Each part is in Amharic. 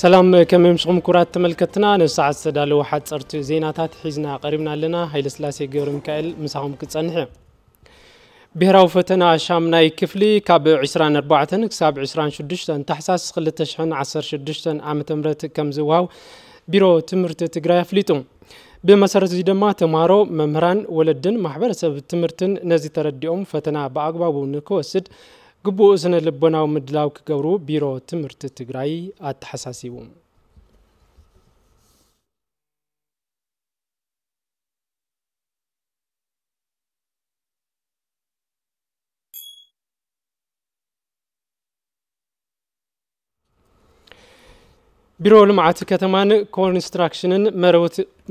ሰላም ከመይ ምስኹም ኩራት ተመልከትና ንሰዓት ዝተዳለዉ ሓፀርቲ ዜናታት ሒዝና ቀሪብና ኣለና ሃይለስላሴ ገብረ ሚካኤል ምሳኹም ክጸንሕ እየ ብሔራዊ ፈተና ሻም ናይ ክፍሊ ካብ 24 ክሳብ 26 ታሕሳስ 2016 ዓ ም ከም ዝውሃብ ቢሮ ትምህርቲ ትግራይ ኣፍሊጡ ብመሰረት እዚ ድማ ተምሃሮ መምህራን ወለድን ማሕበረሰብ ትምህርትን ነዚ ተረዲኦም ፈተና ብኣግባቡ ንክወስድ ግቡእ ስነ ልቦናዊ ምድላው ክገብሩ ቢሮ ትምህርቲ ትግራይ ኣተሓሳሲቡ ቢሮ ልምዓት ከተማን ኮንስትራክሽንን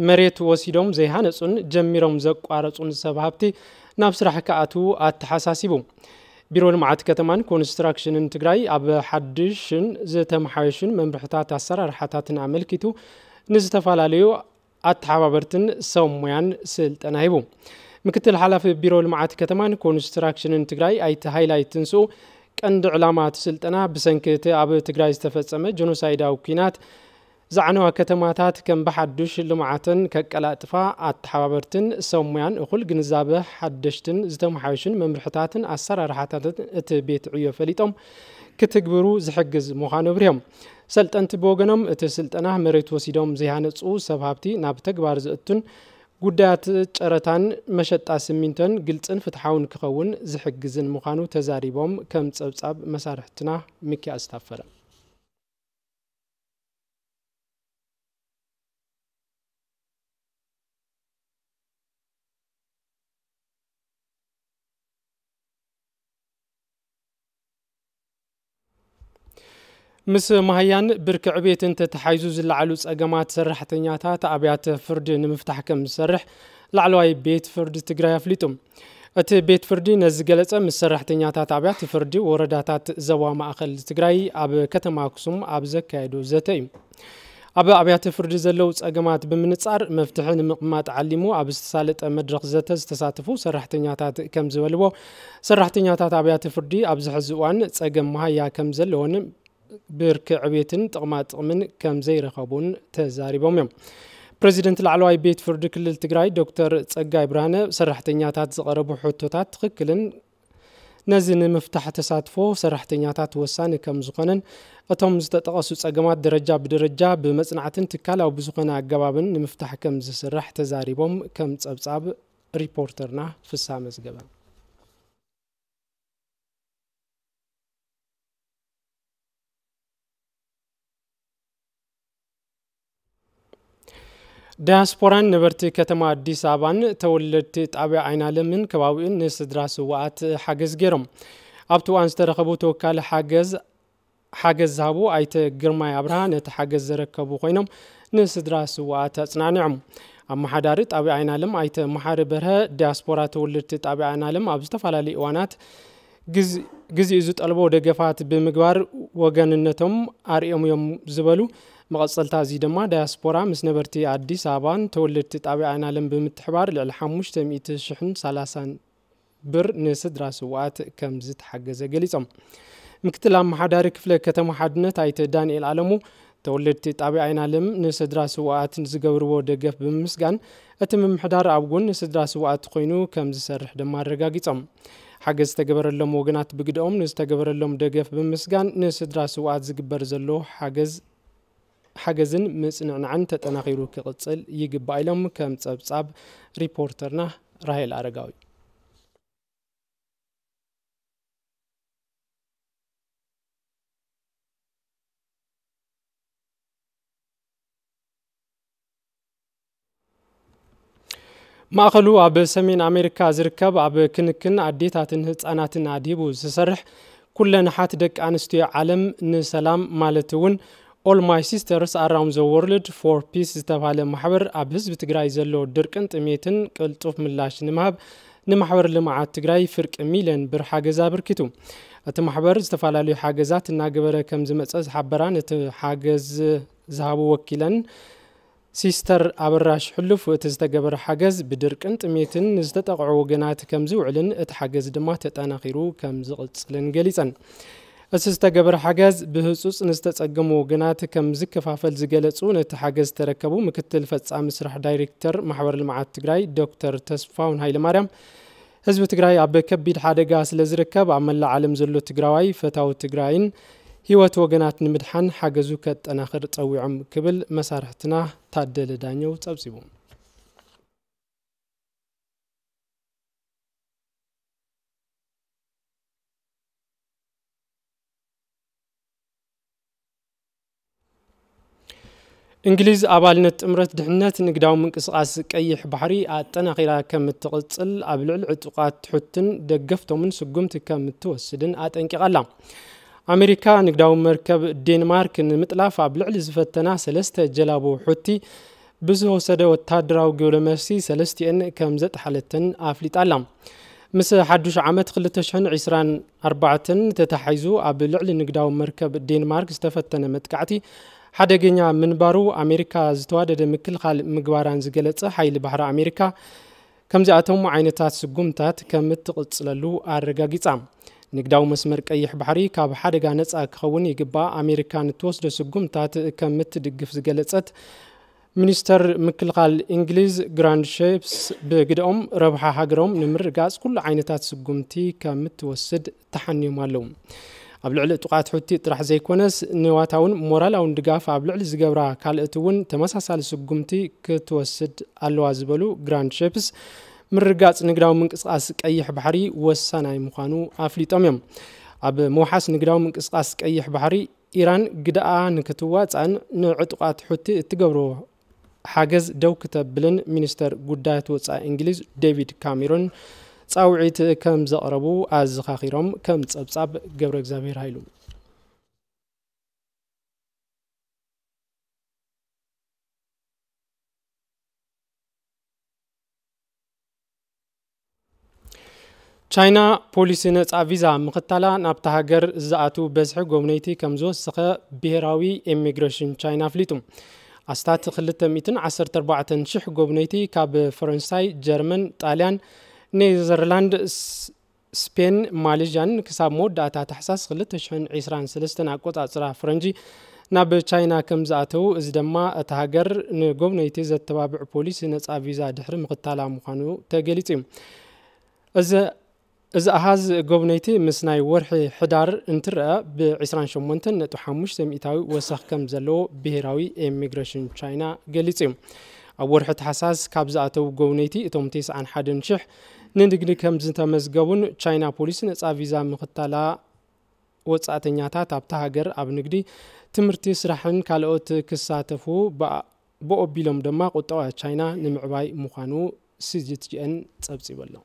መሬት ወሲዶም ዘይሃነፁን ጀሚሮም ዘቋረፁን ሰብ ሃብቲ ናብ ስራሕ ክኣትዉ ኣተሓሳሲቡ ቢሮ ልምዓት ከተማን ኮንስትራክሽንን ትግራይ ኣብ ሓድሽን ዝተመሓየሹን መምርሕታት ኣሰራርሓታትን ኣመልኪቱ ንዝተፈላለዩ ኣተሓባበርትን ሰብ ሞያን ስልጠና ሂቡ ምክትል ሓላፊ ቢሮ ልምዓት ከተማን ኮንስትራክሽንን ትግራይ ኣይቲ ሃይላይት ትንስኡ ቀንዲ ዕላማ ትስልጠና ስልጠና ብሰንኪ እቲ ኣብ ትግራይ ዝተፈፀመ ጀኖሳይዳዊ ኩናት ዛዕነዋ ከተማታት ከም ብሓዱሽ ልምዓትን ከቀላጥፋ ኣተሓባበርትን ሰብ ሙያን እኹል ግንዛበ ሓደሽትን ዝተመሓየሹን መምርሕታትን ኣሰራርሓታትን እቲ ቤት ዕዮ ፈሊጦም ክትግብሩ ዝሕግዝ ምዃኑ ብርዮም ሰልጠንቲ ብወገኖም እቲ ስልጠና መሬት ወሲዶም ዘይሃነፁ ሰብ ሃብቲ ናብ ተግባር ዝእቱን ጉዳያት ጨረታን መሸጣ ስሚንቶን ግልፅን ፍትሓውን ክኸውን ዝሕግዝን ምዃኑ ተዛሪቦም ከም ፀብጻብ መሳርሕትና ምክያ ዝታፈረ ምስ መሃያን ብርኪ ዕብየትን ተተሓይዙ ዝለዓሉ ጸገማት ሰራሕተኛታት ኣብያተ ፍርዲ ንምፍታሕ ከም ዝሰርሕ ላዕለዋይ ቤት ፍርዲ ትግራይ ኣፍሊጡ እቲ ቤት ፍርዲ ነዚ ገለጸ ምስ ሰራሕተኛታት ኣብያተ ፍርዲ ወረዳታት ዞባ ማእኸል ትግራይ ኣብ ከተማ ኣክሱም ኣብ ዘካየዱ ዘተ እዩ ኣብ ኣብያተ ፍርዲ ዘለው ጸገማት ብምንጻር መፍትሒ ንምቕማጥ ዓሊሙ ኣብ ዝተሳለጠ መድረኽ ዘተ ዝተሳተፉ ሰራሕተኛታት ከም ዝበልዎ ሰራሕተኛታት ኣብያተ ፍርዲ ኣብ ዝሕዚ እዋን ጸገም መሃያ ከም ዘለዎን ብርኪ ዕብትን ጥቕማ ጥቕምን ከም ዘይረኸቡን ተዛሪቦም እዮም ፕረዚደንት ላዕለዋይ ቤት ፍርዲ ክልል ትግራይ ዶክተር ፀጋይ ብርሃነ ሰራሕተኛታት ዝቐረቡ ሕቶታት ትኽክልን ነዚ ንምፍታሕ ተሳትፎ ሰራሕተኛታት ወሳኒ ከም ዝኾነን እቶም ዝተጠቐሱ ፀገማት ደረጃ ብደረጃ ብመፅናዕትን ትካላዊ ብዝኾነ ኣገባብን ንምፍታሕ ከም ዝስራሕ ተዛሪቦም ከም ፀብጻብ ሪፖርተርና ፍሳ መዝገበ ዲያስፖራን ነበርቲ ከተማ ኣዲስ ኣበባን ተወለድቲ ጣብያ ዓይናለምን ከባቢኡን ንስድራ ስዋኣት ሓገዝ ገይሮም ኣብቲ እዋን ዝተረኸቡ ተወካሊ ሓገዝ ሓገዝ ዝሃቡ ኣይተ ግርማይ ኣብርሃ ነቲ ሓገዝ ዘረከቡ ኮይኖም ንስድራ ስዋኣት ኣፅናኒዖም ኣብ መሓዳሪ ጣብያ ዓይናለም ኣይተ መሓሪ በርሀ ዲያስፖራ ተወለድቲ ጣብያ ዓይናለም ኣብ ዝተፈላለዩ እዋናት ግዜኡ ዝጠልቦ ደገፋት ብምግባር ወገንነቶም ኣርኦም እዮም ዝበሉ መቐፀልታ እዚ ድማ ዳያስፖራ ምስ ነበርቲ ኣዲስ ኣበባን ተወለድቲ ጣብያን ኣለም ብምትሕባር ልዕሊ 5,030 ብር ንስድራ ስዋኣት ከም ዝተሓገዘ ገሊፆም ምክትል ኣመሓዳሪ ክፍለ ከተማ ሓድነት ኣይተ ዳንኤል ኣለሙ ተወለድቲ ጣብያ ኣለም ንስድራ ስዋኣት ዝገብርዎ ደገፍ ብምምስጋን እቲ ምምሕዳር ኣብ ጎን ንስድራ ስዋኣት ኮይኑ ከም ዝሰርሕ ድማ ኣረጋጊፆም ሓገዝ ዝተገበረሎም ወገናት ብግድኦም ንዝተገበረሎም ደገፍ ብምስጋን ንስድራ ስዋኣት ዝግበር ዘሎ ሓገዝ ሓገዝን ምፅንዕናዕን ተጠናኺሩ ክቕፅል ይግባእ ኢሎም ከም ጸብጻብ ሪፖርተርና ራሄል ኣረጋዊ ማእኸሉ ኣብ ሰሜን ኣሜሪካ ዝርከብ ኣብ ክንክን ኣዴታትን ህፃናትን ኣዲቡ ዝሰርሕ ኩለ ናሓት ደቂ ኣንስትዮ ዓለም ንሰላም ማለት እውን ኦል ማይ ሲስተርስ ኣራውንድ ዘ ወርልድ ፎር ፒስ ዝተባሃለ ማሕበር ኣብ ህዝቢ ትግራይ ዘሎ ድርቅን ጥሜትን ቅልጡፍ ምላሽ ንምሃብ ንማሕበር ልምዓት ትግራይ ፍርቂ ሚልዮን ብር ሓገዝ ኣበርኪቱ እቲ ማሕበር ዝተፈላለዩ ሓገዛት እናገበረ ከም ዝመፀ ዝሓበራ ነቲ ሓገዝ ዝሃቡ ወኪለን ሲስተር ኣበራሽ ሕሉፍ እቲ ዝተገበረ ሓገዝ ብድርቅን ጥሜትን ንዝተጠቕዑ ወገናት ከም ዝውዕልን እቲ ሓገዝ ድማ ተጠናኺሩ ከም ዝቕፅልን ገሊፀን እቲ ዝተገበረ ሓገዝ ብህፁፅ ንዝተፀገሙ ወገናት ከም ዝከፋፈል ዝገለፁ ነቲ ሓገዝ ተረከቡ ምክትል ፈፃሚ ስራሕ ዳይሬክተር ማሕበር ልምዓት ትግራይ ዶክተር ተስፋውን ሃይለማርያም ህዝቢ ትግራይ ኣብ ከቢድ ሓደጋ ስለ ዝርከብ ኣብ መላእ ዓለም ዘሎ ትግራዋይ ፈታዊ ትግራይን ሂወት ወገናት ንምድሓን ሓገዙ ከጠናኽር ፀዊዖም ክብል መሳርሕትና ታደለ ዳኘው ፀብፂቡ እንግሊዝ ኣባልነት ጥምረት ድሕነት ንግዳዊ ምንቅስቓስ ቀይሕ ባሕሪ ኣጠናኺራ ከም እትቕፅል ኣብ ልዕሊ ዕጡቓት ትሕትን ደገፍቶምን ስጉምቲ ከም እትወስድን ኣጠንቂቓላ ኣሜሪካ ንግዳዊ መርከብ ዴንማርክ ንምጥላፍ ኣብ ልዕሊ ዝፈተና ሰለስተ ጀላቦ ሕቲ ብዝወሰደ ወታደራዊ ግብለ መልሲ ሰለስቲአን ከም ዘጠሓለትን ኣፍሊጣላ ምስ ሓዱሽ ዓመት 224 ተታሓይዙ ኣብ ልዕሊ ንግዳዊ መርከብ ዴንማርክ ዝተፈተነ መጥቃዕቲ ሓደገኛ ምንባሩ ኣሜሪካ ዝተዋደደ ምክልኻል ምግባራን ዝገለጸ ሓይሊ ባሕሪ ኣሜሪካ ከምዚኣቶም ዓይነታት ስጉምታት ከም እትቕፅለሉ ኣረጋጊጻ ንግዳዊ መስመር ቀይሕ ባሕሪ ካብ ሓደጋ ነፃ ክኸውን ይግባእ ኣሜሪካ ንትወስዶ ስጉምታት ከም እትድግፍ ዝገለጸት ሚኒስተር ምክልኻል እንግሊዝ ግራንድ ሸፕስ ብግድኦም ረብሓ ሃገሮም ንምርጋጽ ኩሉ ዓይነታት ስጉምቲ ከም እትወስድ ተሓኒዮም ኣለዉ ኣብ ልዕሊ ጥቃት ሕቲ ጥራሕ ዘይኮነስ ንዋታውን ሞራላውን ድጋፍ ኣብ ልዕሊ ዝገብራ ካልእቲ እውን ተመሳሳሊ ስጉምቲ ክትወስድ ኣለዋ ዝበሉ ግራንድ ሸፕስ ምርጋፅ ንግዳዊ ምንቅስቃስ ቀይሕ ባሕሪ ወሳናይ ምዃኑ ኣፍሊጦም እዮም ኣብ ምውሓስ ንግዳዊ ምንቅስቃስ ቀይሕ ባሕሪ ኢራን ግድኣ ንክትዋፅእን ንዕጡቃት ሕቲ እትገብሮ ሓገዝ ደው ክተብልን ሚኒስተር ጉዳያት ወፃኢ እንግሊዝ ደቪድ ካሜሮን ፃውዒት ከም ዘቕረቡ ኣዘኻኺሮም ከም ፀብጻብ ገብረ እግዚኣብሔር ሃይሉ ቻይና ፖሊሲ ነፃ ቪዛ ምኽታላ ናብቲ ሃገር ዝኣት በዝሒ ጎብነይቲ ከም ዝወሰኸ ብሄራዊ ኢሚግሬሽን ቻይና ኣፍሊጡ ኣስታት 214,000 ጎብነይቲ ካብ ፈረንሳይ ጀርመን ጣልያን ኔዘርላንድ ስፔን ማሌዥያን ክሳብ መወዳእታ ተሓሳስ 223 ኣቆፃፅራ ፍረንጂ ናብ ቻይና ከም ዝኣተው እዚ ድማ እቲ ሃገር ንጎብነይቲ ዘተባብዕ ፖሊስ ነፃ ቪዛ ድሕሪ ምክታላ ምዃኑ ተገሊጹ እዩ እዚ ኣሃዝ ጎብነይቲ ምስ ናይ ወርሒ ሕዳር እንትረአ ብ285 28 ነጥ ሚታዊ ወሳኺ ከም ዘለዎ ብሄራዊ ኢሚግሬሽን ቻይና ገሊጹ እዩ ኣብ ወርሒ ተሓሳስ ካብ ዝኣተው ጎብነይቲ እቶም 91,000 ንንግዲ ከም ዝተመዝገቡን ቻይና ፖሊስ ነፃ ቪዛ ምኽታላ ወፃእተኛታት ኣብቲ ሃገር ኣብ ንግዲ ትምህርቲ ስራሕን ካልኦት ክሳተፉ ብኦቢሎም ድማ ቁጠባ ቻይና ንምዕባይ ምዃኑ ስጅትጅአን ፀብፂብ ኣሎ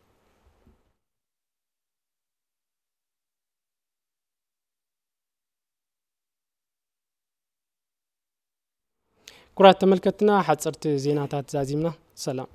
ኩራት ተመልከትና ሓፀርቲ ዜናታት ዛዚምና ሰላም